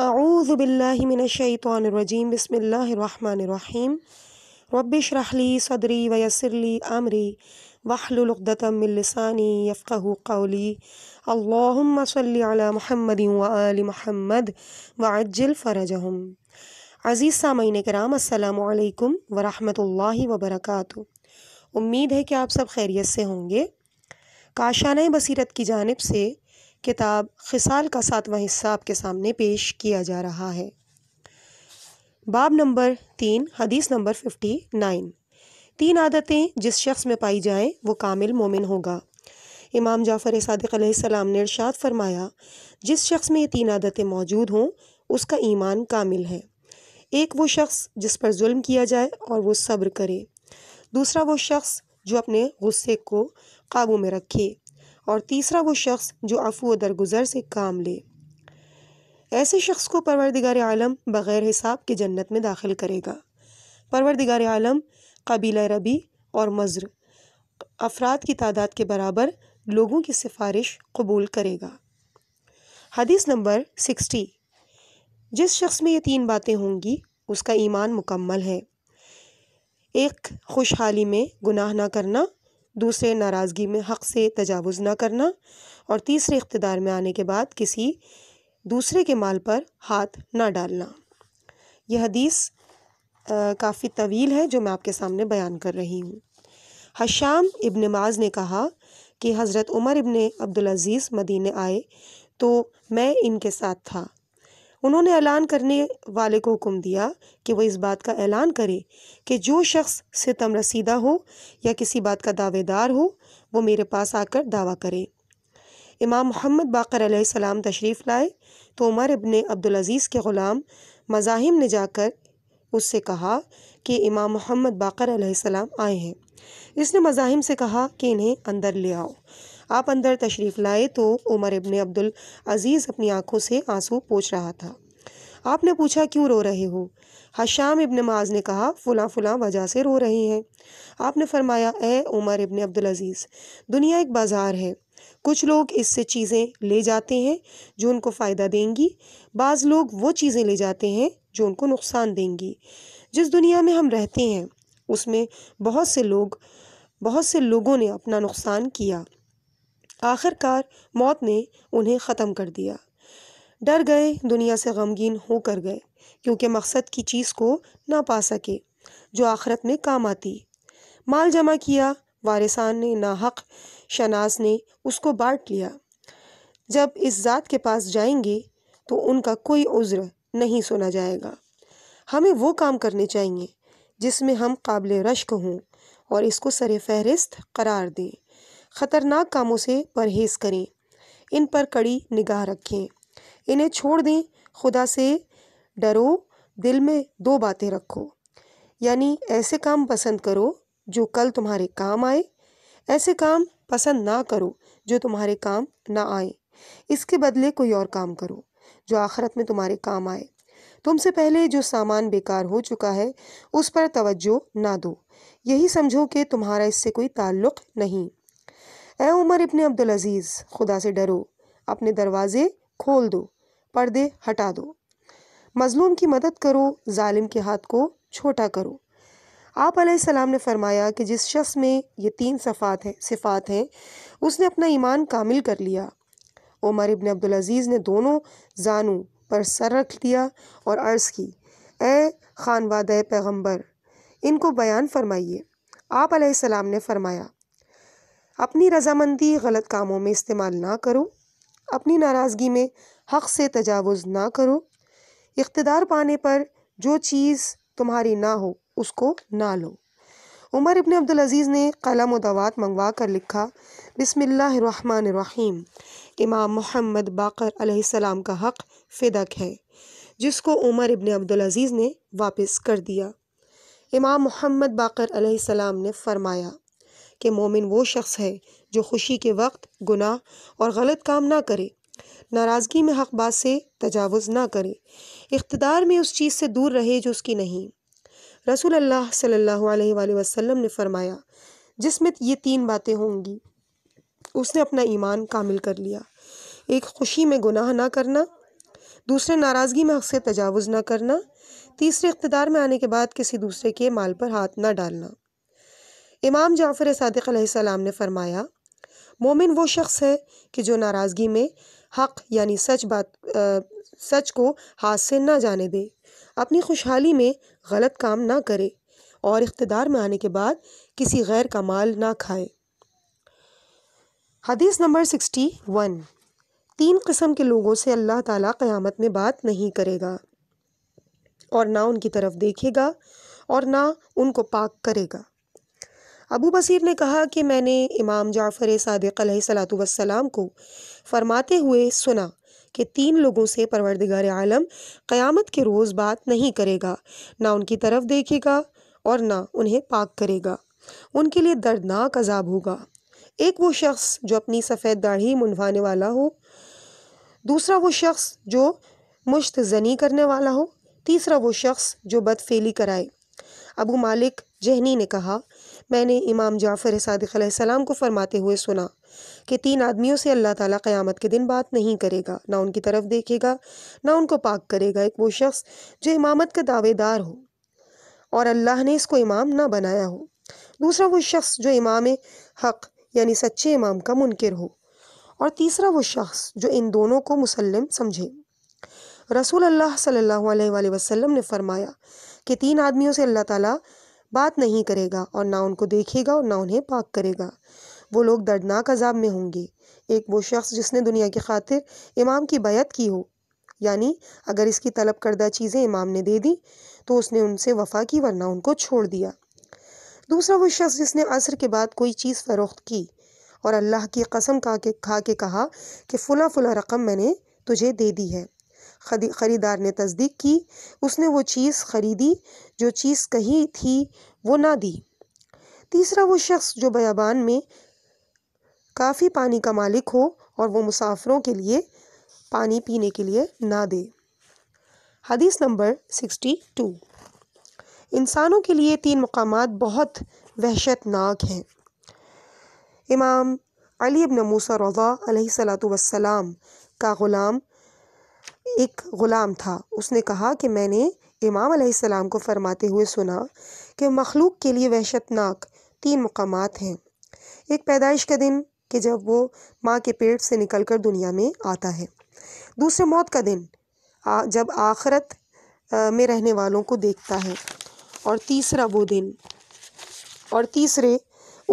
अऊज़बिल्लिमिनशैतरजीम बसमीम रबिश रहली सदरी वयसरली आमरी वाहलुलदतमिलसानी यफ़्क़ कौली अल्लाम सल महमद वल महमद वज्जिल फ़रजहम अज़ीज़ सामीन कराम अल्लाम वरहमल वबरक उम्मीद है कि आप सब खैरियत से होंगे काशाना बसीरत की जानब से किताब खिसाल का सातवां हिस्सा आपके सामने पेश किया जा रहा है बाब नंबर तीन हदीस नंबर फिफ्टी नाइन तीन आदतें जिस शख्स में पाई जाएं वो कामिल मोमिन होगा इमाम जाफ़र सदक़ ने अरसाद फरमाया जिस शख्स में ये तीन आदतें मौजूद हों उसका ईमान कामिल है एक वो शख्स जिस पर जुल्म किया जाए और वो सब्र करे दूसरा वो शख्स जो अपने गुस्से को काबू में रखे और तीसरा वो शख्स जो अफू दरगुजर से काम ले ऐसे शख्स को परवरदिगार आलम बग़ैर हिसाब के जन्नत में दाखिल करेगा परवरदिगार आलम कबीला रबी और मज़र अफराद की तादाद के बराबर लोगों की सिफारिश कबूल करेगा हदीस नंबर सिक्सटी जिस शख्स में ये तीन बातें होंगी उसका ईमान मुकम्मल है एक खुशहाली में गुनाह ना करना दूसरे नाराज़गी में हक़ से तजावज़ ना करना और तीसरे इकतदार में आने के बाद किसी दूसरे के माल पर हाथ ना डालना यह हदीस काफ़ी तवील है जो मैं आपके सामने बयान कर रही हूँ हशाम इब्न माज ने कहा कि हज़रत उमर इब्न अब्दुल अज़ीज़ मदीने आए तो मैं इनके साथ था उन्होंने ऐलान करने वाले को हुक्म दिया कि वह इस बात का ऐलान करे कि जो शख्स सितम रसीदा हो या किसी बात का दावेदार हो वो मेरे पास आकर दावा करे इमाम मोहम्मद बाकर सलाम तशरीफ़ लाए तो उमर अब्दुल अब्दुलज़ीज़ के ग़ुलाम मज़ाहिम ने जाकर उससे कहा कि इमाम मोहम्मद बाकर आए हैं इसने मज़ाहिम से कहा कि इन्हें अंदर ले आओ आप अंदर तशरीफ़ लाए तो उमर इबन अब्दुल अज़ीज़ अपनी आंखों से आंसू पोछ रहा था आपने पूछा क्यों रो रहे हो हशाम इबन माज ने कहा फुला फुला वजह से रो रहे हैं आपने फरमाया ए उमर इबन अब्दुल अज़ीज़ दुनिया एक बाज़ार है कुछ लोग इससे चीज़ें ले जाते हैं जो उनको फ़ायदा देंगी बाज़ लोग वो चीज़ें ले जाते हैं जो उनको नुकसान देंगी जिस दुनिया में हम रहते हैं उसमें बहुत से लोग बहुत से लोगों ने अपना नुकसान किया आखिरकार मौत ने उन्हें ख़त्म कर दिया डर गए दुनिया से गमगीन होकर गए क्योंकि मकसद की चीज़ को ना पा सके जो आखरत में काम आती माल जमा किया वारिसान ने ना हक़ शनाज ने उसको बांट लिया जब इस ज़ात के पास जाएंगे तो उनका कोई उज़्र नहीं सुना जाएगा हमें वो काम करने चाहिए जिसमें हम काबिल रश्क हों और इसको सर फहरिस्त करार दें ख़तरनाक कामों से परहेज़ करें इन पर कड़ी निगाह रखें इन्हें छोड़ दें खुदा से डरो दिल में दो बातें रखो यानी ऐसे काम पसंद करो जो कल तुम्हारे काम आए ऐसे काम पसंद ना करो जो तुम्हारे काम ना आए इसके बदले कोई और काम करो जो आखरत में तुम्हारे काम आए तुमसे पहले जो सामान बेकार हो चुका है उस पर तवज्जो ना दो यही समझो कि तुम्हारा इससे कोई ताल्लुक़ नहीं ए उमर इबन अब्दुल अज़ीज़ खुदा से डरो अपने दरवाज़े खोल दो पर्दे हटा दो मज़लूम की मदद करो ालिम के हाथ को छोटा करो आप सलाम ने फरमाया कि जिस शख्स में ये तीन सफ़ात हैं सिफ़ात हैं उसने अपना ईमान कामिल कर लिया उमर इबन अब्दुल अज़ीज़ ने दोनों जानू पर सर रख दिया और अर्ज़ की ए खानवाद पैगम्बर इनको बयान फरमाइए आप सलाम ने फरमाया अपनी रजामंदी गलत कामों में इस्तेमाल ना करो अपनी नाराज़गी में हक़ से तजावज़ ना करो इकतदार पाने पर जो चीज़ तुम्हारी ना हो उसको ना लो उमर इबन अब्दुल अज़ीज़ ने कलम दवात मंगवा कर लिखा रहीम इमाम मोहम्मद बाकर सलाम का हक़ फ़िदक है जिसको उमर इबन अब्दुल अज़ीज़ ने वापस कर दिया इमाम मोहम्मद बाकर सलाम ने फ़रमाया कि मोमिन वो शख्स है जो खुशी के वक्त गुनाह और गलत काम ना करे नाराज़गी में हकबा से तजावज़ ना करे इकतदार में उस चीज़ से दूर रहे जो उसकी नहीं रसूल अल्लाह सल्लल्लाहु अलैहि वसल्लम ने फरमाया जिसमें ये तीन बातें होंगी उसने अपना ईमान कामिल कर लिया एक खुशी में गुनाह ना करना दूसरे नाराज़गी में हक से तजावज़ ना करना तीसरे इकतदार में आने के बाद किसी दूसरे के माल पर हाथ ना डालना इमाम जाफ़र सदक़ ने फ़रमाया मोमिन वो शख्स है कि जो नाराज़गी में हक़ यानी सच बात आ, सच को हाथ से ना जाने दे अपनी खुशहाली में गलत काम ना करे और इकतदार में आने के बाद किसी गैर का माल ना खाए हदीस नंबर सिक्सटी वन तीन क़स्म के लोगों से अल्लाह ताला क़यामत में बात नहीं करेगा और ना उनकी तरफ देखेगा और ना उनको पाक करेगा अबू बसीर ने कहा कि मैंने इमाम जाफ़र सदक सलातम को फरमाते हुए सुना कि तीन लोगों से परवरदिगार आलम क़यामत के रोज़ बात नहीं करेगा ना उनकी तरफ देखेगा और ना उन्हें पाक करेगा उनके लिए दर्दनाक अजाब होगा एक वो शख्स जो अपनी सफ़ेद दाढ़ी मुनवाने वाला हो दूसरा वो शख्स जो मुश्त जनी करने वाला हो तीसरा वो शख्स जो बदफेली कराए अबू मालिक जहनी ने कहा मैंने इमाम जाफ़र सदक को फरमाते हुए सुना कि तीन आदमियों से अल्लाह ताला क़यामत के दिन बात नहीं करेगा ना उनकी तरफ देखेगा ना उनको पाक करेगा एक वो शख्स जो इमामत का दावेदार हो और अल्लाह ने इसको इमाम ना बनाया हो दूसरा वो शख्स जो इमाम हक़ यानी सच्चे इमाम का मुनकर हो और तीसरा वो शख्स जो इन दोनों को मुसलम समझे रसूल अल्लाह सल्ला वसलम ने फरमाया कि तीन आदमियों से अल्लाह ताली बात नहीं करेगा और ना उनको देखेगा और ना उन्हें पाक करेगा वो लोग दर्दनाक अजाब में होंगे एक वो शख्स जिसने दुनिया की खातिर इमाम की बैत की हो यानी अगर इसकी तलब करदा चीज़ें इमाम ने दे दी तो उसने उनसे वफा की वरना उनको छोड़ दिया दूसरा वो शख्स जिसने असर के बाद कोई चीज़ फ़रोख्त की और अल्लाह की कसम खा के खा के कहा कि फ़ुला फ़ुला रकम मैंने तुझे दे दी है ख़रीदार ने तस्दीक की उसने वो चीज़ ख़रीदी जो चीज़ कही थी वो ना दी तीसरा वो शख्स जो बयाबान में काफ़ी पानी का मालिक हो और वो मुसाफरों के लिए पानी पीने के लिए ना दे हदीस नंबर सिक्सटी टू इंसानों के लिए तीन मकाम बहुत वहशतनाक हैं इमाम अली अबन मूसा रज़ा सलाम का ग़ुलाम एक ग़ुलाम था उसने कहा कि मैंने इमाम अलैहिस्सलाम को फरमाते हुए सुना कि मखलूक के लिए वहशतनाक तीन मकाम हैं एक पैदाइश का दिन कि जब वो माँ के पेट से निकल कर दुनिया में आता है दूसरे मौत का दिन जब आखरत में रहने वालों को देखता है और तीसरा वो दिन और तीसरे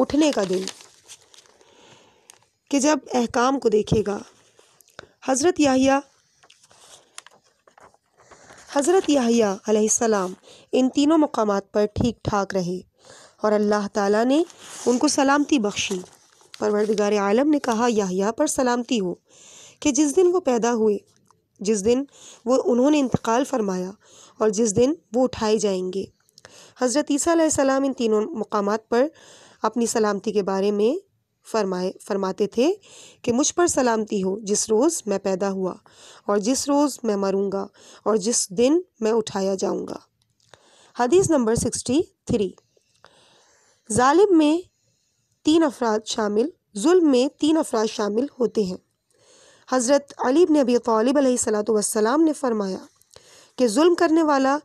उठने का दिन कि जब अहकाम को देखेगा हज़रत याहिया हज़रत याहिया इन तीनों मकाम पर ठीक ठाक रहे और अल्लाह ताला ने उनको सलामती बख्शी परवरदिगार आलम ने कहा याहिया पर सलामती हो कि जिस दिन वो पैदा हुए जिस दिन वो उन्होंने इंतकाल फरमाया और जिस दिन वो उठाए जाएंगे हज़रत ईसा सलाम इन तीनों मकाम पर अपनी सलामती के बारे में फरमाए फरमाते थे कि मुझ पर सलामती हो जिस रोज़ मैं पैदा हुआ और जिस रोज़ मैं मरूँगा और जिस दिन मैं उठाया जाऊँगा हदीस नंबर सिक्सटी थ्री ालिब में तीन अफराद शामिल जुल्म में तीन अफराद शामिल होते हैं हज़रत अलीब ने अबी तलब सलाम ने फरमाया कि जुल्म करने वाला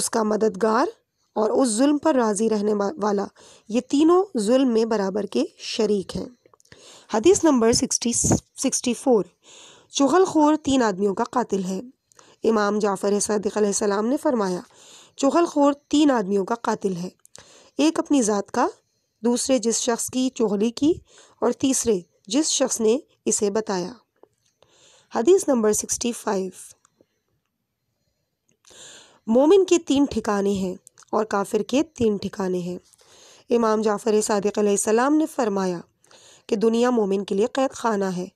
उसका मददगार और उस जुल्म पर राज़ी रहने वाला ये तीनों जुल्म में बराबर के शरीक हैं हदीस नंबर सिक्सटी सिक्सटी फोर चुगलखोर तीन आदमियों का कातिल है इमाम जाफ़र सदक़्सम ने फरमाया चुगलखोर तीन आदमियों का कातिल है एक अपनी ज़ात का दूसरे जिस शख्स की चुगली की और तीसरे जिस शख्स ने इसे बताया हदीस नंबर सिक्सटी फाइव मोमिन के तीन ठिकाने हैं और काफिर के तीन ठिकाने हैं इमाम जाफ़र सदक ने फरमाया कि दुनिया मोमिन के लिए कैद खाना है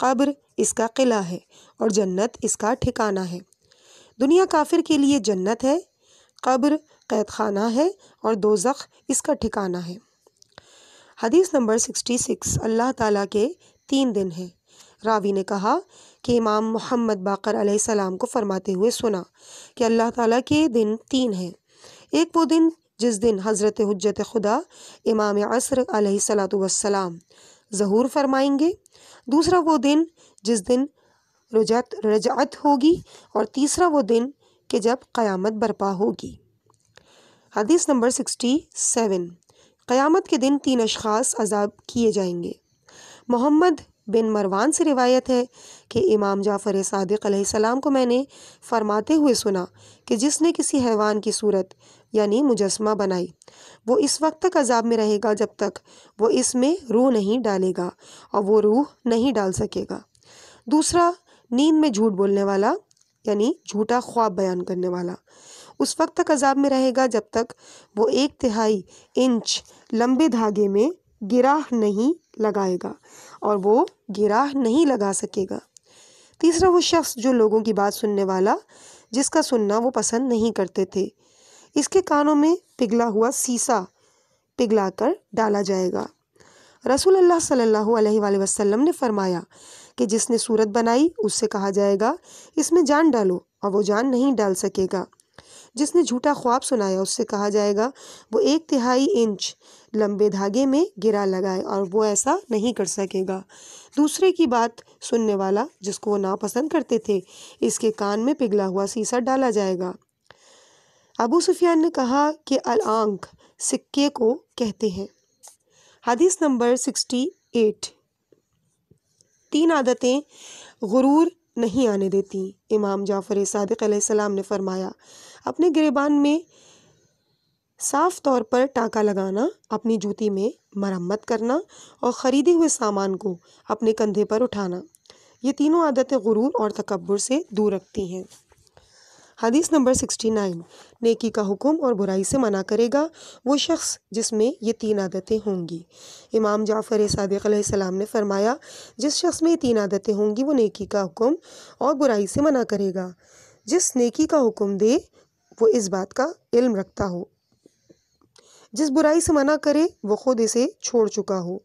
कब्र इसका किला है और जन्नत इसका ठिकाना है दुनिया काफिर के लिए जन्नत है कब्र कैद खाना है और दोजख इसका ठिकाना है हदीस नंबर सिक्सटी सिक्स अल्लाह ताला के तीन दिन हैं रावी ने कहा कि इमाम मोहम्मद बाकर सलाम को फरमाते हुए सुना कि अल्लाह ताला के दिन तीन हैं एक वो दिन जिस दिन हज़रत हजरत खुदा इमाम असर वसलाम ज़हूर फरमाएंगे दूसरा वो दिन जिस दिन रजत रजात होगी और तीसरा वो दिन कि जब क़यामत बरपा होगी हदीस नंबर सिक्सटी सेवन क़यामत के दिन तीन अशास अजाब किए जाएंगे मोहम्मद बिन मरवान से रिवायत है कि इमाम जाफ़र सदक सलाम को मैंने फरमाते हुए सुना कि जिसने किसी हैवान की सूरत यानी मुजस्मा बनाई वो इस वक्त तक अजाब में रहेगा जब तक वो इसमें रूह नहीं डालेगा और वो रूह नहीं डाल सकेगा दूसरा नींद में झूठ बोलने वाला यानी झूठा ख्वाब बयान करने वाला उस वक्त तक अजाब में रहेगा जब तक वो एक तिहाई इंच लंबे धागे में गिराह नहीं लगाएगा और वो गिराह नहीं लगा सकेगा तीसरा वो शख्स जो लोगों की बात सुनने वाला जिसका सुनना वो पसंद नहीं करते थे इसके कानों में पिघला हुआ सीसा पिघला कर डाला जाएगा रसूल अल्लाह सल्लल्लाहु अलैहि वसल्लम ने फरमाया कि जिसने सूरत बनाई उससे कहा जाएगा इसमें जान डालो और वो जान नहीं डाल सकेगा जिसने झूठा ख्वाब सुनाया उससे कहा जाएगा वो एक तिहाई इंच लंबे धागे में गिरा लगाए और वो ऐसा नहीं कर सकेगा दूसरे की बात सुनने वाला जिसको वो नापसंद करते थे इसके कान में पिघला हुआ सीसा डाला जाएगा अबू सुफियान ने कहा कि अल अलआंक सिक्के को कहते हैं हदीस नंबर सिक्सटी एट तीन आदतें गुरूर नहीं आने देती इमाम जाफ़र सदक ने फ़रमाया अपने गिरबान में साफ तौर पर टाँका लगाना अपनी जूती में मरम्मत करना और ख़रीदे हुए सामान को अपने कंधे पर उठाना ये तीनों आदतें गुरूर और तकबर से दूर रखती हैं हदीस नंबर सिक्सटी नाइन नेकी का हुक्म और बुराई से मना करेगा वो शख्स जिसमें ये तीन आदतें होंगी इमाम जाफ़र सदक ने फरमाया जिस शख्स में ये तीन आदतें होंगी वो नेकी का हुक्म और बुराई से मना करेगा जिस नेकी का हुक्म दे वो इस बात का इल्म रखता हो जिस बुराई से मना करे वो खुद इसे छोड़ चुका हो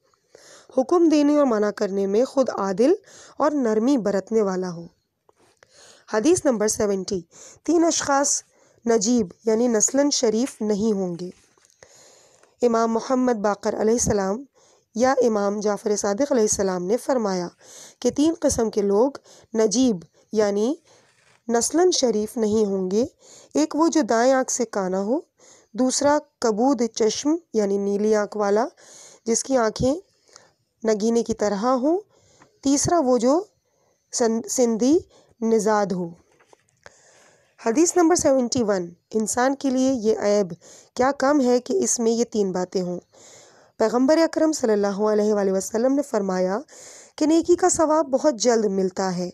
हुक्म देने और मना करने में खुद आदिल और नरमी बरतने वाला हो हदीस नंबर सेवेंटी तीन अशखास नजीब यानी नस्लन शरीफ नहीं होंगे इमाम मोहम्मद बाकर अलैहिस्सलाम या इमाम जाफ़र सादिक अलैहिस्सलाम ने फरमाया कि तीन कस्म के लोग नजीब यानी नस्लन शरीफ नहीं होंगे एक वो जो दाएं आँख से काना हो दूसरा कबूद चश्म यानी नीली आँख वाला जिसकी आँखें नगीने की तरह हों तीसरा वो जो सिंधी निजाद हो हदीस नंबर सेवेंटी वन इंसान के लिए ये ऐब क्या कम है कि इसमें ये तीन बातें हों पैगम्बर अक्रम सल्लल्लाहु वसल्लम ने फरमाया कि नेकी का सवाब बहुत जल्द मिलता है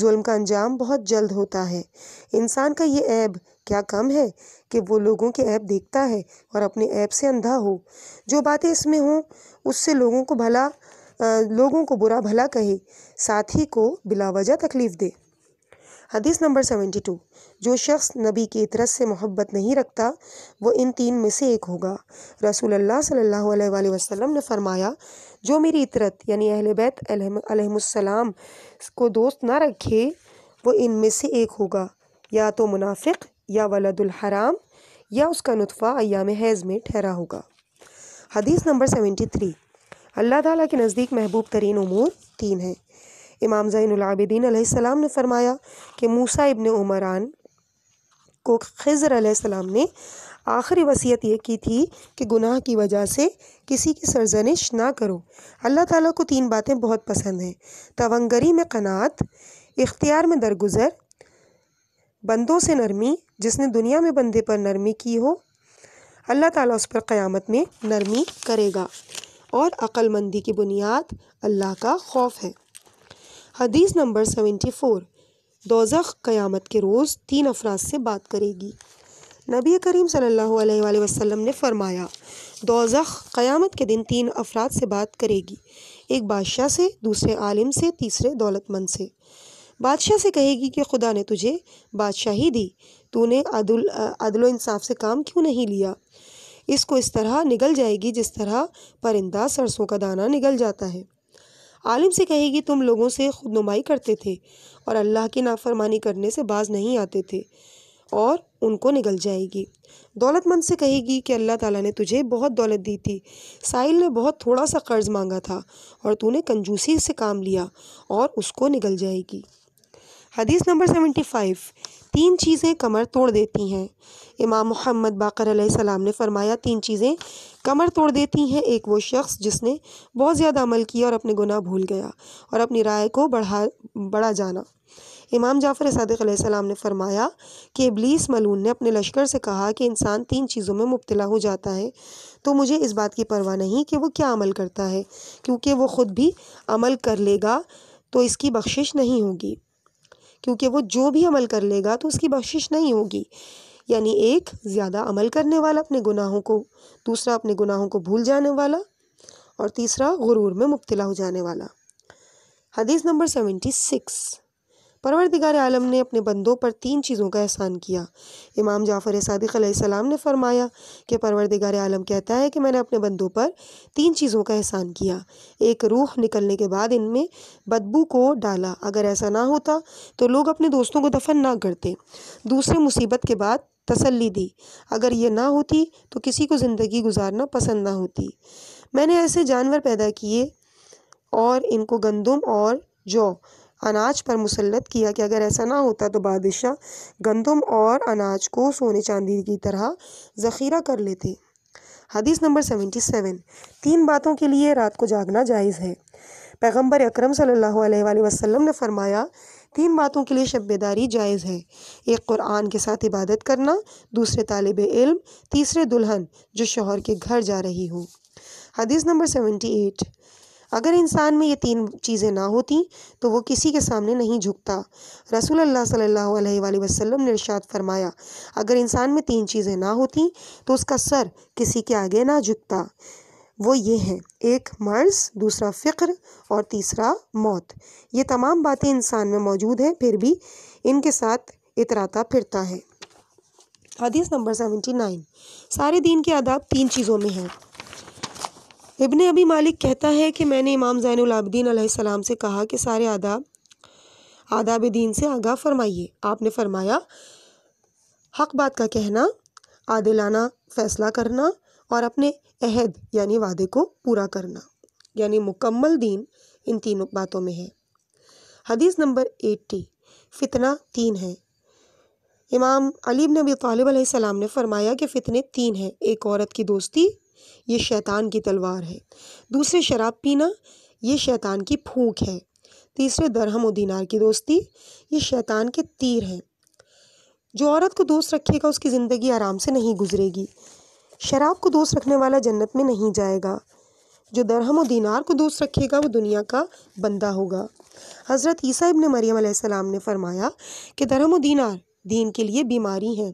जुल्म का अंजाम बहुत जल्द होता है इंसान का ये ऐब क्या कम है कि वो लोगों के ऐप देखता है और अपने ऐप से अंधा हो जो बातें इसमें हों उससे लोगों को भला आ, लोगों को बुरा भला कहे साथी को बिलावजा तकलीफ़ दे हदीस नंबर सेवेंटी टू जो शख्स नबी के इतरस से मोहब्बत नहीं रखता वो इन तीन में से एक होगा रसूल अल्लाह सल्लल्लाहु अलैहि वसल्लम ने फरमाया जो मेरी इतरत यानी अहल बैत अलैहिस्सलाम को दोस्त ना रखे वो इन में से एक होगा या तो मुनाफिक या वलदुल हराम या उसका नुतफ़ा अयाम हैज़ में ठहरा होगा हदीस नंबर सेवेंटी थ्री अल्लाह ताला के नज़दीक महबूब तरीन उमूर तीन हैं इमाम आसमाम ने फरमाया कि मूसा इबन उमरान को खजर आसमाम ने आखिरी वसीयत ये की थी कि गुनाह की वजह से किसी की सरजनिश ना करो अल्लाह ताला को तीन बातें बहुत पसंद हैं तवंगरी में कनात इख्तियार में दरगुजर बंदों से नरमी जिसने दुनिया में बंदे पर नरमी की हो अल्लाह ताला उस पर क़यामत में नरमी करेगा और अक्लमंदी की बुनियाद अल्लाह का खौफ है हदीस नंबर सेवेंटी फ़ोर दोजख क़यामत के रोज़ तीन अफराद से बात करेगी नबी करीम सल्लल्लाहु अलैहि वसल्लम ने फरमाया दोजख क़यामत के दिन तीन अफराद से बात करेगी एक बादशाह से दूसरे आलिम से तीसरे दौलतमंद से बादशाह से कहेगी कि खुदा ने तुझे बादशाही दी तूने अदल इंसाफ से काम क्यों नहीं लिया इसको इस तरह निगल जाएगी जिस तरह परिंदा सरसों का दाना निगल जाता है आलिम से कहेगी तुम लोगों से खुद नुमाई करते थे और अल्लाह की नाफरमानी करने से बाज नहीं आते थे और उनको निगल जाएगी दौलतमंद से कहेगी कि अल्लाह ताला ने तुझे बहुत दौलत दी थी साहिल ने बहुत थोड़ा सा कर्ज़ मांगा था और तूने कंजूसी से काम लिया और उसको निगल जाएगी हदीस नंबर सेवेंटी फाइव तीन चीज़ें कमर तोड़ देती हैं इमाम मोहम्मद बाकर सलाम ने फरमाया तीन चीज़ें कमर तोड़ देती हैं एक वो शख्स जिसने बहुत ज़्यादा अमल किया और अपने गुनाह भूल गया और अपनी राय को बढ़ा बढ़ा जाना इमाम जाफ़र सदक ने फरमाया कि इबलीस मलून ने अपने लश्कर से कहा कि इंसान तीन चीज़ों में मुबतला हो जाता है तो मुझे इस बात की परवाह नहीं कि वो क्या अमल करता है क्योंकि वो ख़ुद भी अमल कर लेगा तो इसकी बख्शिश नहीं होगी क्योंकि वो जो भी अमल कर लेगा तो उसकी बख्शिश नहीं होगी यानी एक ज़्यादा अमल करने वाला अपने गुनाहों को दूसरा अपने गुनाहों को भूल जाने वाला और तीसरा गुरूर में मुबतला हो जाने वाला हदीस नंबर सेवेंटी सिक्स परवरदिगार आलम ने अपने बंदों पर तीन चीज़ों का एहसान किया इमाम जाफ़र सदक़म ने फरमाया कि परवरदिगार आलम कहता है कि मैंने अपने बंदों पर तीन चीज़ों का एहसान किया एक रूह निकलने के बाद इनमें बदबू को डाला अगर ऐसा ना होता तो लोग अपने दोस्तों को दफन ना करते दूसरे मुसीबत के बाद तसल्ली दी अगर ये ना होती तो किसी को ज़िंदगी गुजारना पसंद ना होती मैंने ऐसे जानवर पैदा किए और इनको गंदम और जौ अनाज पर मुसलत किया कि अगर ऐसा ना होता तो बादशाह गंदम और अनाज को सोने चांदी की तरह ज़ख़ीरा कर लेते हदीस नंबर सेवेंटी सेवन तीन बातों के लिए रात को जागना जायज़ है पैगंबर अकरम सल्लल्लाहु अलैहि वसल्लम ने फरमाया तीन बातों के लिए शबेदारी जायज़ है एक कुरान के साथ इबादत करना दूसरे तालब इल्म तीसरे दुल्हन जो शोहर के घर जा रही हो हदीस नंबर सेवेंटी एट अगर इंसान में ये तीन चीज़ें ना होती तो वो किसी के सामने नहीं झुकता रसूल अल्लाह सल्लल्लाहु अलैहि वसल्लम ने इरशाद फरमाया अगर इंसान में तीन चीज़ें ना होती तो उसका सर किसी के आगे ना झुकता वो ये हैं एक मर्ज दूसरा फ़िक्र और तीसरा मौत ये तमाम बातें इंसान में मौजूद हैं फिर भी इनके साथ इतराता फिरता है हदीस नंबर सेवेंटी नाइन सारे दिन के आदाब तीन चीज़ों में हैं इबन अबी मालिक कहता है कि मैंने इमाम ज़ैनआबद्दीन सलाम से कहा कि सारे आदाब आदाब दीन से आगाह फरमाइए आपने फरमाया हक बात का कहना आदिलाना फ़ैसला करना और अपने अहद यानी वादे को पूरा करना यानी मुकम्मल दीन इन तीनों बातों में है हदीस नंबर एट्टी फितना तीन है इमाम अलीब नबी तालब सलाम ने फरमाया कि फ़ितने तीन हैं एक औरत की दोस्ती ये शैतान की तलवार है दूसरे शराब पीना ये शैतान की फूक है तीसरे दरहम और दीनार की दोस्ती ये शैतान के तीर हैं जो औरत को दोस्त रखेगा उसकी ज़िंदगी आराम से नहीं गुजरेगी शराब को दोस्त रखने वाला जन्नत में नहीं जाएगा जो दरहम और दीनार को दोस्त रखेगा वो दुनिया का बंदा होगा हज़रत ईसा इब्न मरियम सलाम ने फरमाया कि दरहम और दीनार दीन के लिए बीमारी हैं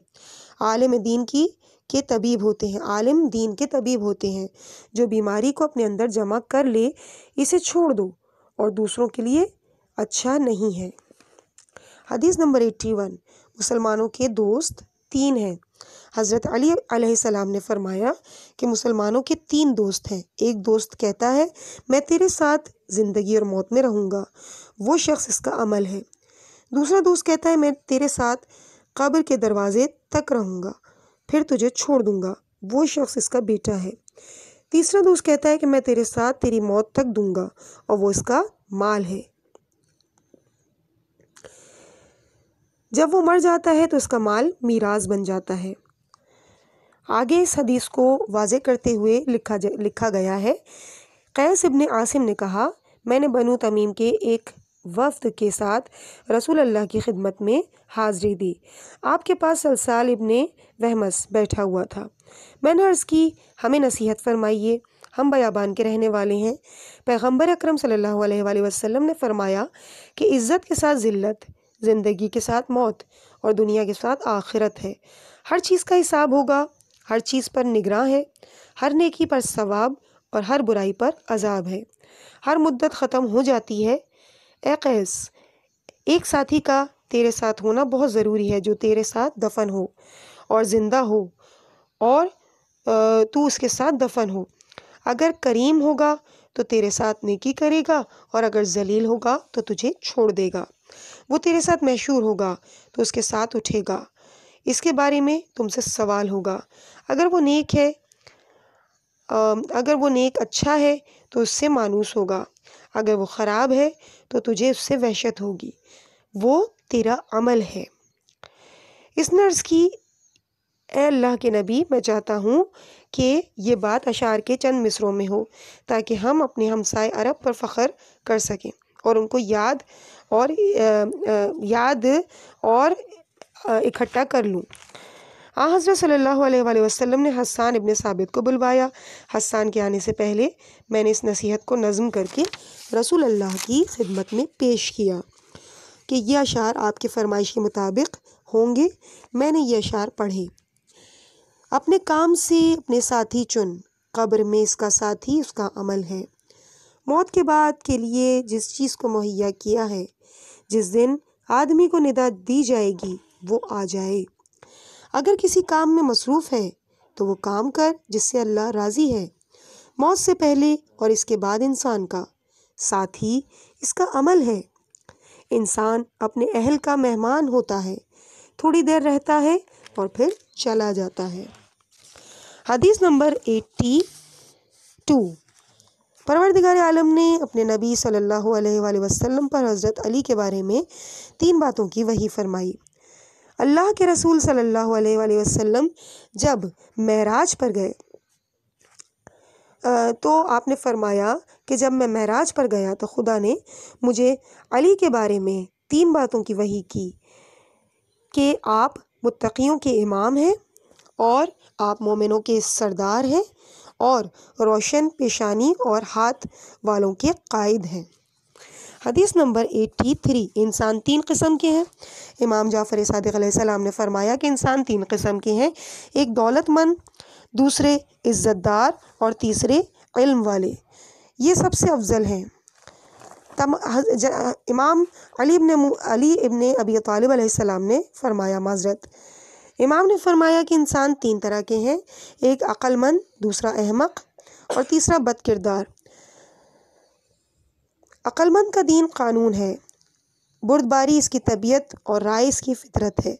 आलम दीन की के तबीब होते हैं आलिम दीन के तबीब होते हैं जो बीमारी को अपने अंदर जमा कर ले इसे छोड़ दो और दूसरों के लिए अच्छा नहीं है हदीस नंबर एट्टी वन मुसलमानों के दोस्त तीन हैं हज़रत अली अलैहिस्सलाम ने फरमाया कि मुसलमानों के तीन दोस्त हैं एक दोस्त कहता है मैं तेरे साथ ज़िंदगी और मौत में रहूँगा वो शख्स इसका अमल है दूसरा दोस्त कहता है मैं तेरे साथ कब्र के दरवाज़े तक रहूँगा फिर तुझे छोड़ दूंगा वो शख्स इसका बेटा है तीसरा दोस्त कहता है कि मैं तेरे साथ तेरी मौत तक दूंगा और वो इसका माल है जब वो मर जाता है तो इसका माल मीराज बन जाता है आगे इस हदीस को वाजे करते हुए लिखा लिखा गया है कैस इबन आसिम ने कहा मैंने बनु तमीम के एक वफद के साथ रसूल अल्लाह की खिदमत में हाज़री दी आपके पास सलसाल इबन वहमस बैठा हुआ था मैंने अर्ज़ की हमें नसीहत फरमाइए हम बयाबान के रहने वाले हैं पैगम्बर अक्रम सल्ला वसम ने फरमाया कि इज़्ज़त के साथ ज़िल्लत ज़िंदगी के साथ मौत और दुनिया के साथ आखिरत है हर चीज़ का हिसाब होगा हर चीज़ पर निगरान है हर नेकी पर सवाब और हर बुराई पर अजाब है हर मुद्दत ख़त्म हो जाती है ए कैस एक साथी का तेरे साथ होना बहुत ज़रूरी है जो तेरे साथ दफन हो और ज़िंदा हो और तू उसके साथ दफन हो अगर करीम होगा तो तेरे साथ नेकी करेगा और अगर जलील होगा तो तुझे छोड़ देगा वो तेरे साथ मशहूर होगा तो उसके साथ उठेगा इसके बारे में तुमसे सवाल होगा अगर वो नेक है अगर वो नेक अच्छा है तो उससे मानूस होगा अगर वो ख़राब है तो तुझे उससे वहशत होगी वो तेरा अमल है इस नर्स की अल्लाह के नबी मैं चाहता हूँ कि ये बात अशार के चंद मिसरों में हो ताकि हम अपने हमसाय अरब पर फ़ख्र कर सकें और उनको याद और आ, आ, याद और इकट्ठा कर लूँ आ हज़रत सल्लल्लाहु अलैहि वसल्लम ने हसान इबन साबित को बुलवाया हसान के आने से पहले मैंने इस नसीहत को नज़म करके रसूल अल्लाह की खिदमत में पेश किया कि यह अशार आपके फरमाइश के मुताबिक होंगे मैंने ये अशार पढ़े अपने काम से अपने साथी चुन कब्र में इसका साथी उसका अमल है मौत के बाद के लिए जिस चीज़ को मुहैया किया है जिस दिन आदमी को निदा दी जाएगी वो आ जाए अगर किसी काम में मसरूफ़ है तो वो काम कर जिससे अल्लाह राज़ी है मौत से पहले और इसके बाद इंसान का साथ ही इसका अमल है इंसान अपने अहल का मेहमान होता है थोड़ी देर रहता है और फिर चला जाता है हदीस नंबर एट्टी टू परवरदिगार आलम ने अपने नबी सल्लल्लाहु अलैहि वसल्लम पर हज़रत अली के बारे में तीन बातों की वही फरमाई अल्लाह के रसूल सल्लल्लाहु अलैहि वसल्लम जब महराज पर गए तो आपने फरमाया कि जब मैं महराज पर गया तो खुदा ने मुझे अली के बारे में तीन बातों की वही की कि आप मुतकीयों के इमाम हैं और आप मोमिनों के सरदार हैं और रोशन पेशानी और हाथ वालों के कायद हैं हदीस नंबर एट्टी थ्री इंसान तीन किस्म के हैं इमाम जाफ़र सदक़्सम ने फरमाया कि इंसान तीन किस्म के हैं एक दौलतमंद दूसरे इज़्ज़तदार और तीसरे इल्म वाले ये सबसे अफजल हैं तम इमाम अली इब्ने अली इब्ने अबी तालब ने फरमाया माजरत इमाम ने फरमाया कि इंसान तीन तरह के हैं एक अक्लमंद दूसरा अहमक और तीसरा बद किरदार अक्लमंद का दीन कानून है बुर्दबारी इसकी तबीयत और राय इसकी फितरत है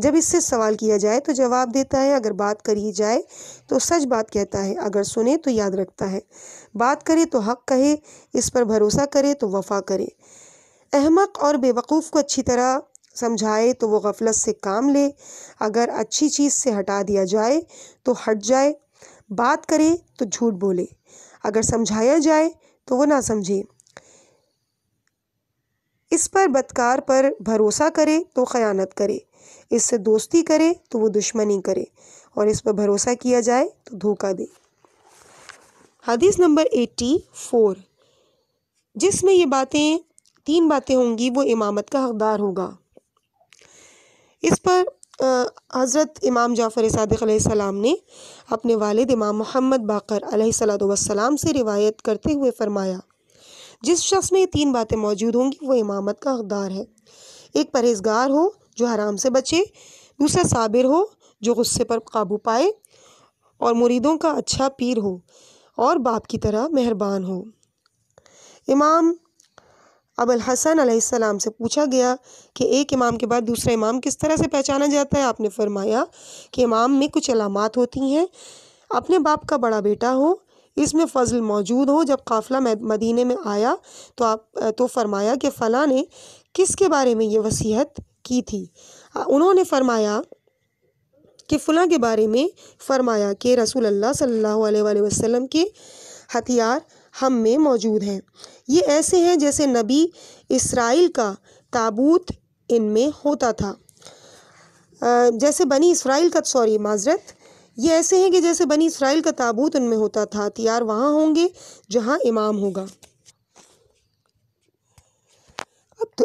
जब इससे सवाल किया जाए तो जवाब देता है अगर बात करी जाए तो सच बात कहता है अगर सुने तो याद रखता है बात करे तो हक कहे इस पर भरोसा करे तो वफा करे अहमक और बेवकूफ़ को अच्छी तरह समझाए तो वो गफलत से काम ले अगर अच्छी चीज़ से हटा दिया जाए तो हट जाए बात करे तो झूठ बोले अगर समझाया जाए तो वो ना समझे इस पर बदकार पर भरोसा करे तो ख़यानत करे इससे दोस्ती करे तो वो दुश्मनी करे और इस पर भरोसा किया जाए तो धोखा दे हदीस नंबर एट्टी फोर जिसमें ये बातें तीन बातें होंगी वो इमामत का हकदार होगा इस पर हज़रत इमाम जाफ़र सदक सलाम ने अपने वालिद इमाम मोहम्मद बाकर सलाम से रिवायत करते हुए फ़रमाया जिस शख्स में ये तीन बातें मौजूद होंगी वो इमामत का हकदार है एक परहेजगार हो जो हराम से बचे दूसरा साबिर हो जो गुस्से पर काबू पाए और मुरीदों का अच्छा पीर हो और बाप की तरह मेहरबान हो इमाम अबुल हसन अलैहिस्सलाम से पूछा गया कि एक इमाम के बाद दूसरा इमाम किस तरह से पहचाना जाता है आपने फरमाया कि इमाम में कुछ अलामत होती हैं अपने बाप का बड़ा बेटा हो इसमें फ़जल मौजूद हो जब काफ़िला मदीने में आया तो आप तो फरमाया कि फ़लाँ ने किसके बारे में ये वसीहत की थी उन्होंने फरमाया कि फ़लाँ के बारे में फ़रमाया कि रसूल अल्लाह सल्लल्लाहु अलैहि वसल्लम के हथियार हम में मौजूद हैं ये ऐसे हैं जैसे नबी इसराइल का ताबूत इनमें होता था जैसे बनी इसराइल का सॉरी माजरत ये ऐसे हैं कि जैसे बनी इसराइल का ताबूत उनमें होता था हथियार वहाँ होंगे जहाँ इमाम होगा तो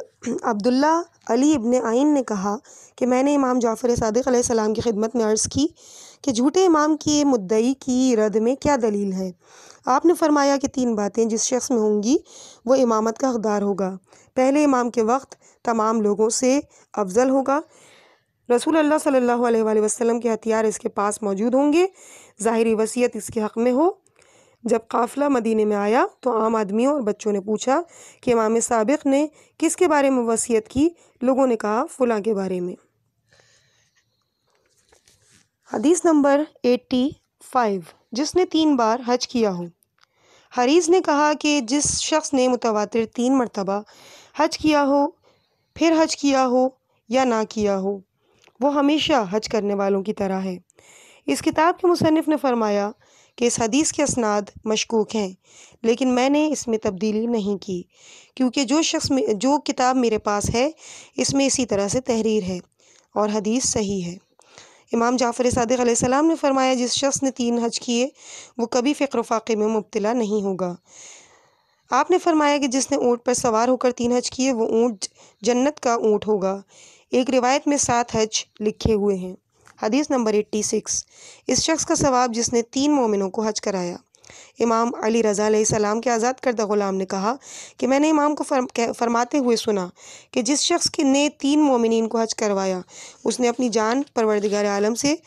अब्दुल्ला अली इबन आइन ने कहा कि मैंने इमाम जाफ़र सदक सलाम की खिदमत में अर्ज़ की कि झूठे इमाम की मुद्दई की रद्द में क्या दलील है आपने फरमाया कि तीन बातें जिस शख्स में होंगी वो इमामत का हकदार होगा पहले इमाम के वक्त तमाम लोगों से अफजल होगा रसूल अल्लाह सल्लल्लाहु अलैहि वसल्लम के हथियार इसके पास मौजूद होंगे ज़ाहरी वसीयत इसके हक़ में हो जब काफ़िला मदीने में आया तो आम आदमियों और बच्चों ने पूछा कि इमाम सबक ने किसके बारे में वसीयत की लोगों ने कहा फ़लाँ के बारे में हदीस नंबर एट्टी फाइव जिसने तीन बार हज किया हो हरीज ने कहा कि जिस शख्स ने मुतवातिर तीन मरतबा हज किया हो फिर हज किया हो या ना किया हो वो हमेशा हज करने वालों की तरह है इस किताब के मुसनफ़ ने फरमाया कि इस हदीस के असनाद मशकूक हैं लेकिन मैंने इसमें तब्दीली नहीं की क्योंकि जो शख्स जो किताब मेरे पास है इसमें इसी तरह से तहरीर है और हदीस सही है इमाम जाफ़र सदक ने फरमाया जिस शख्स ने तीन हज किए वो कभी फ़िक्र फाक़े में मुबतला नहीं होगा आपने फरमाया कि जिसने ऊँट पर सवार होकर तीन हज किए वो ऊँट जन्नत का ऊँट होगा एक रिवायत में सात हज लिखे हुए हैं हदीस नंबर एट्टी सिक्स इस शख्स का सवाब जिसने तीन मोमिनों को हज कराया इमाम अली रज़ा सलाम के आज़ाद करदा ग़ुलाम ने कहा कि मैंने इमाम को फरमाते हुए सुना कि जिस शख्स के ने तीन मोमिन को हज करवाया उसने अपनी जान परवरदिगार आलम से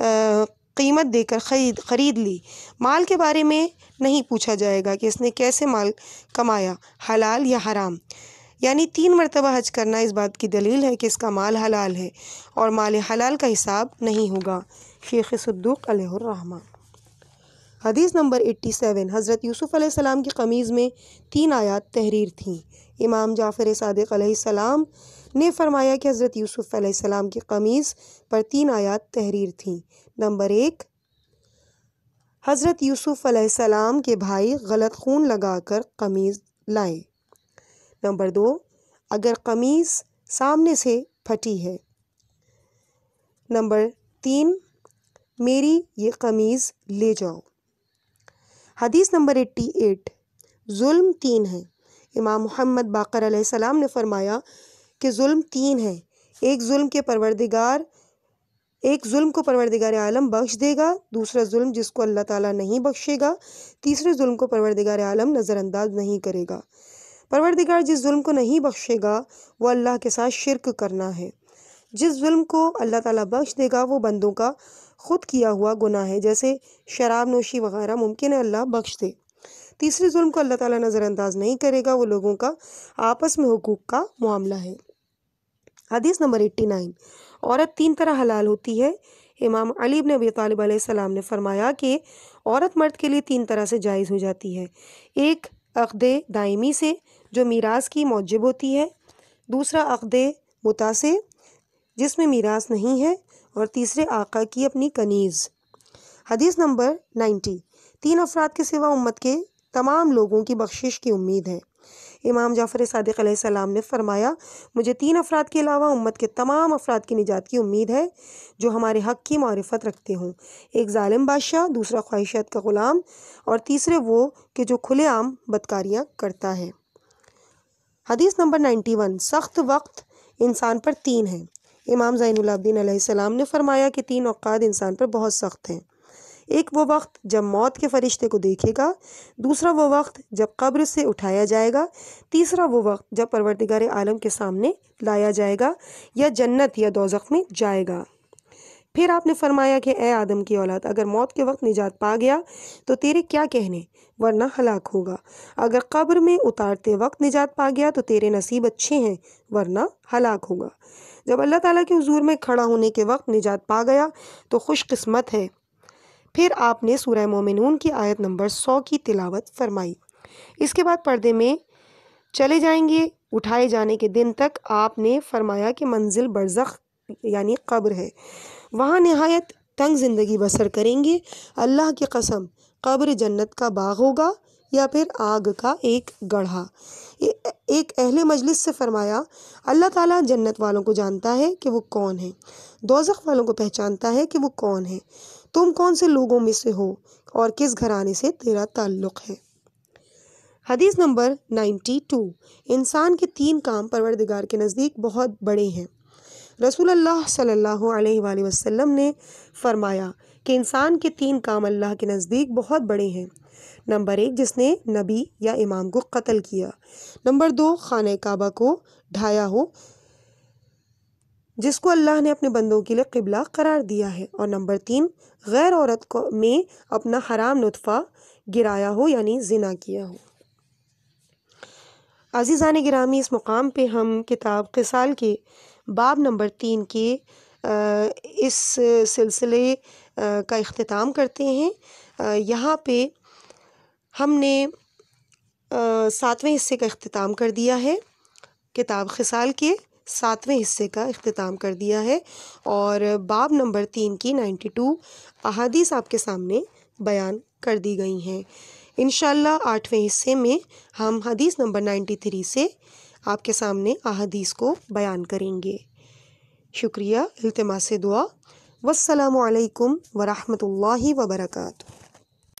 कीमत देकर ख़रीद ख़रीद ली माल के बारे में नहीं पूछा जाएगा कि इसने कैसे माल कमाया हलाल या हराम यानी तीन मरतबा हज करना इस बात की दलील है कि इसका माल हलाल है और माल हलाल का हिसाब नहीं होगा शेख सद्दूक हदीस नंबर 87 हज़रत यूसुफ़ की कमीज़ में तीन आयत तहरीर थीं इमाम जाफ़र सदक ने फरमाया कि हज़रत यूसुफ़ की कमीज़ पर तीन आयत तहरीर थीं नंबर एक हज़रत यूसुफ़ के भाई गलत खून लगाकर कमीज़ लाए नंबर दो अगर कमीज़ सामने से फटी है नंबर तीन मेरी ये कमीज़ ले जाओ हदीस नंबर एट्टी एट जुल्म तीन है इमाम मोहम्मद बाकर सलाम ने फरमाया कि जुल्म तीन है एक जुल्म के परवरदिगार एक जुल्म को परवरदिगार आलम बख्श देगा दूसरा जुल्म जिसको अल्लाह ताला नहीं बख्शेगा तीसरे जुल्म को परवरदिगार आलम नज़रअंदाज नहीं करेगा परवरदिगार जिस जुल्म को नहीं बख्शेगा वो अल्लाह के साथ शिरक करना है जिस जुल्म को अल्लाह ताला बख्श देगा वो बंदों का ख़ुद किया हुआ गुनाह है जैसे शराब नोशी वगैरह मुमकिन है अल्लाह बख्श दे तीसरे जुल्म को अल्लाह ताला नज़रअंदाज नहीं करेगा वो लोगों का आपस में हकूक़ का मामला है हदीस नंबर एट्टी नाइन औरत तीन तरह हलाल होती है इमाम अली इबन अबी तालिब सलाम ने फरमाया कि औरत मर्द के लिए तीन तरह से जायज़ हो जाती है एक अकदे दायमी से जो मीरास की मौजब होती है दूसरा अक़द मुतासर जिसमें मीरास नहीं है और तीसरे आका की अपनी कनीज़ हदीस नंबर नाइन्टी तीन अफराद के सिवा उम्मत के तमाम लोगों की बख्शिश की उम्मीद है इमाम जाफ़र सदक ने फरमाया मुझे तीन अफराद के अलावा उम्मत के तमाम अफराद की निजात की उम्मीद है जो हमारे हक़ की मारफत रखते हों एक ालिम बादशाह दूसरा ख्वाहिशत का ग़ुलाम और तीसरे वो कि जो खुलेआम बदकारियाँ करता है हदीस नंबर नाइन्टी वन सख्त वक्त इंसान पर तीन है इमाम जैनदीन सलाम ने फरमाया कि तीन अवकात इंसान पर बहुत सख्त हैं एक वो वक्त जब मौत के फरिश्ते को देखेगा दूसरा वो वक्त जब कब्र से उठाया जाएगा तीसरा वो वक्त जब परवरदिगार आलम के सामने लाया जाएगा या जन्नत या दोजख में जाएगा फिर आपने फरमाया कि ए आदम की औलाद अगर मौत के वक्त निजात पा गया तो तेरे क्या कहने वरना हलाक होगा अगर कब्र में उतारते वक्त निजात पा गया तो तेरे नसीब अच्छे हैं वरना हलाक होगा जब अल्लाह ताला के हजूर में खड़ा होने के वक्त निजात पा गया तो खुशकस्मत है फिर आपने सूर्य मोमिनून की आयत नंबर सौ की तिलावत फरमाई इसके बाद पर्दे में चले जाएंगे उठाए जाने के दिन तक आपने फरमाया कि मंजिल बरजख यानी कब्र है वहाँ नहायत तंग ज़िंदगी बसर करेंगे अल्लाह की कसम कब्र जन्नत का बाग होगा या फिर आग का एक गढ़ा एक अहले मजलिस से फरमाया अल्लाह ताला जन्नत वालों को जानता है कि वो कौन है दोजख वालों को पहचानता है कि वो कौन है तुम कौन से लोगों में से हो और किस घराने से तेरा ताल्लुक़ है हदीस नंबर नाइन्टी टू इंसान के तीन काम परवरदिगार के नज़दीक बहुत बड़े हैं अल्लाह सल्लल्लाहु अलैहि वसल्लम ने फरमाया कि इंसान के तीन काम अल्लाह के नज़दीक बहुत बड़े हैं नंबर एक जिसने नबी या इमाम को कत्ल किया नंबर दो खान काबा को ढाया हो जिसको अल्लाह ने अपने बंदों के लिए किबला करार दिया है और नंबर तीन गैर औरत को में अपना हराम नुतफ़ा गिराया हो यानी जिना किया हो अजीज़ान गिरामी इस मुकाम पे हम किताब किसाल के बाब नंबर तीन के इस सिलसिले का अख्ताम करते हैं यहाँ पे हमने सातवें हिस्से का अख्ताम कर दिया है किताब खिसाल के सातवें हिस्से का अख्ताम कर दिया है और बाब नंबर तीन की नाइन्टी टू अहादीस आपके सामने बयान कर दी गई हैं इन आठवें हिस्से में हम हदीस नंबर नाइन्टी थ्री से आपके सामने अहदीस को बयान करेंगे शुक्रिया से दुआ वसलम वरहमल वर्का